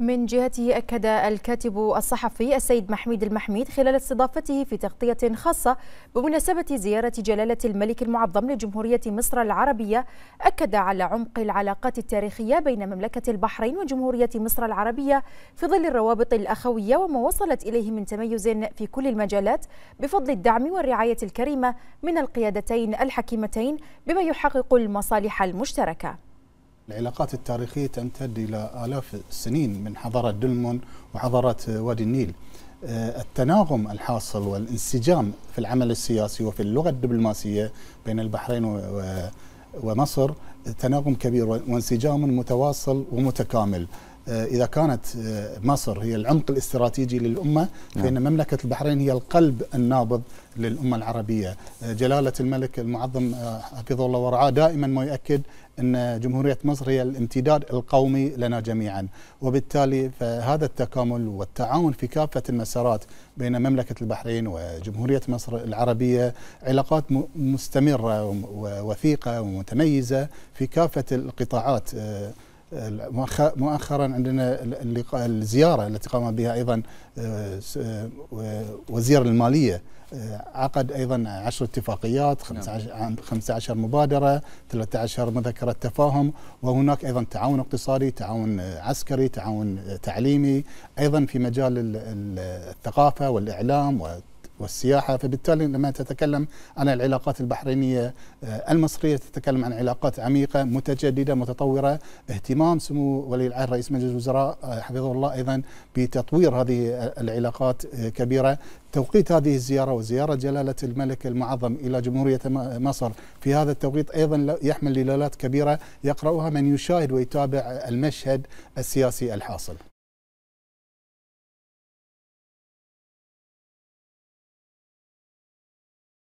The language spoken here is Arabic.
من جهته أكد الكاتب الصحفي السيد محميد المحميد خلال استضافته في تغطية خاصة بمناسبة زيارة جلالة الملك المعظم لجمهورية مصر العربية أكد على عمق العلاقات التاريخية بين مملكة البحرين وجمهورية مصر العربية في ظل الروابط الأخوية وما وصلت إليه من تميز في كل المجالات بفضل الدعم والرعاية الكريمة من القيادتين الحكيمتين بما يحقق المصالح المشتركة العلاقات التاريخية تمتد إلى آلاف السنين من حضارة دلمون وحضارة وادي النيل آه، التناغم الحاصل والانسجام في العمل السياسي وفي اللغة الدبلوماسية بين البحرين ومصر تناغم كبير وانسجام متواصل ومتكامل آه، إذا كانت آه، مصر هي العمق الاستراتيجي للأمة نعم. فإن مملكة البحرين هي القلب النابض للأمة العربية آه، جلالة الملك المعظم حفظه الله ورعاه دائما ما يؤكد أن جمهورية مصر هي الامتداد القومي لنا جميعا وبالتالي فهذا التكامل والتعاون في كافة المسارات بين مملكة البحرين وجمهورية مصر العربية علاقات مستمرة ووثيقة ومتميزة في كافة القطاعات مؤخرا عندنا اللقاء الزيارة التي قام بها أيضا آه، وزير المالية آه، عقد أيضا 10 اتفاقيات 15 نعم. مبادرة 13 مذكرة تفاهم وهناك أيضا تعاون اقتصادي تعاون عسكري تعاون تعليمي أيضا في مجال الثقافة والإعلام والسياحة فبالتالي لما تتكلم عن العلاقات البحرينية آه، المصرية تتكلم عن علاقات عميقة متجددة متطورة اهتمام سمو ولي العهد رئيس مجلس الوزراء آه، حفظه الله أيضا بتطوير هذه العلاقات آه، كبيرة توقيت هذه الزيارة وزيارة جلالة الملك المعظم إلى جمهورية مصر في هذا التوقيت أيضا يحمل دلالات كبيرة يقرأها من يشاهد ويتابع المشهد السياسي الحاصل